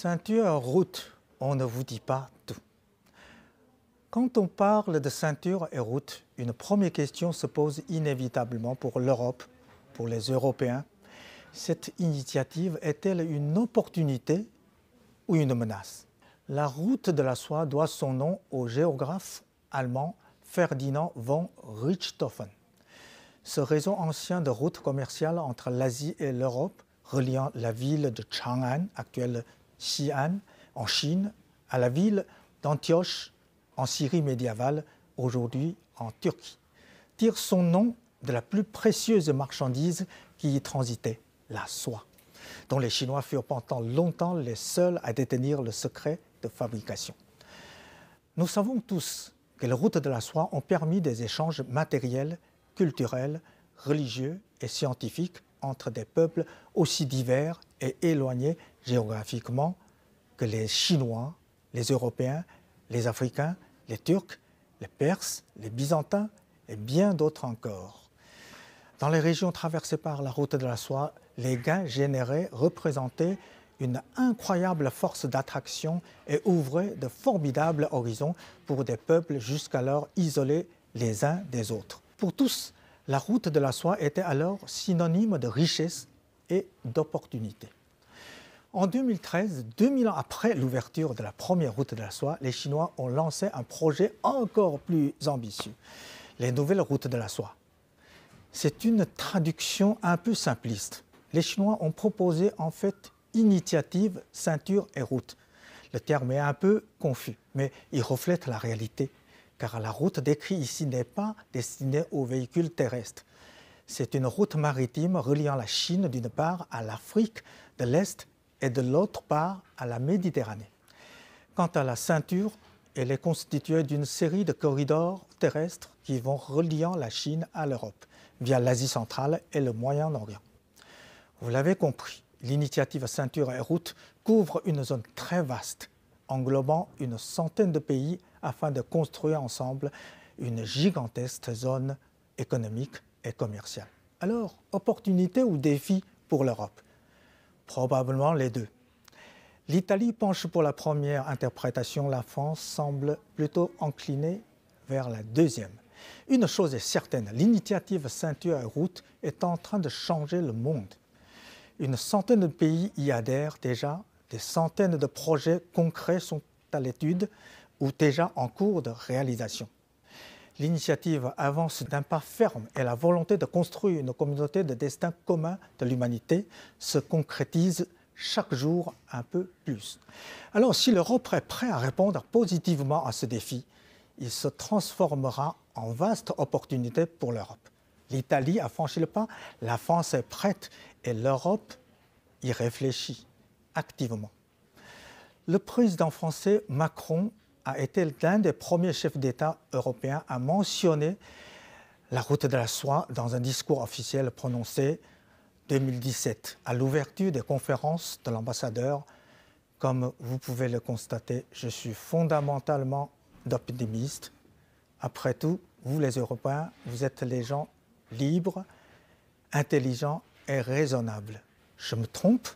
Ceinture et route, on ne vous dit pas tout. Quand on parle de ceinture et route, une première question se pose inévitablement pour l'Europe, pour les Européens. Cette initiative est-elle une opportunité ou une menace La route de la soie doit son nom au géographe allemand Ferdinand von Richthofen. Ce réseau ancien de routes commerciales entre l'Asie et l'Europe, reliant la ville de Chang'an, actuelle Xi'an, en Chine, à la ville d'Antioche, en Syrie médiévale, aujourd'hui en Turquie, tire son nom de la plus précieuse marchandise qui y transitait, la soie, dont les Chinois furent pendant longtemps les seuls à détenir le secret de fabrication. Nous savons tous que les routes de la soie ont permis des échanges matériels, culturels, religieux et scientifiques entre des peuples aussi divers et éloignés géographiquement que les Chinois, les Européens, les Africains, les Turcs, les Perses, les Byzantins et bien d'autres encore. Dans les régions traversées par la route de la soie, les gains générés représentaient une incroyable force d'attraction et ouvraient de formidables horizons pour des peuples jusqu'alors isolés les uns des autres. Pour tous, la route de la soie était alors synonyme de richesse et d'opportunité. En 2013, 2000 ans après l'ouverture de la première route de la soie, les Chinois ont lancé un projet encore plus ambitieux, les nouvelles routes de la soie. C'est une traduction un peu simpliste. Les Chinois ont proposé en fait initiative, ceinture et route. Le terme est un peu confus, mais il reflète la réalité car la route décrite ici n'est pas destinée aux véhicules terrestres. C'est une route maritime reliant la Chine d'une part à l'Afrique de l'Est et de l'autre part à la Méditerranée. Quant à la ceinture, elle est constituée d'une série de corridors terrestres qui vont reliant la Chine à l'Europe via l'Asie centrale et le Moyen-Orient. Vous l'avez compris, l'initiative Ceinture et Route couvre une zone très vaste englobant une centaine de pays afin de construire ensemble une gigantesque zone économique et commerciale. Alors, opportunité ou défi pour l'Europe Probablement les deux. L'Italie penche pour la première interprétation, la France semble plutôt inclinée vers la deuxième. Une chose est certaine, l'initiative Ceinture et Route est en train de changer le monde. Une centaine de pays y adhèrent déjà des centaines de projets concrets sont à l'étude ou déjà en cours de réalisation. L'initiative avance d'un pas ferme et la volonté de construire une communauté de destin commun de l'humanité se concrétise chaque jour un peu plus. Alors si l'Europe est prête à répondre positivement à ce défi, il se transformera en vaste opportunité pour l'Europe. L'Italie a franchi le pas, la France est prête et l'Europe y réfléchit activement. Le président français Macron a été l'un des premiers chefs d'État européens à mentionner la route de la soie dans un discours officiel prononcé 2017 à l'ouverture des conférences de l'ambassadeur. Comme vous pouvez le constater, je suis fondamentalement d'optimiste. Après tout, vous les Européens, vous êtes les gens libres, intelligents et raisonnables. Je me trompe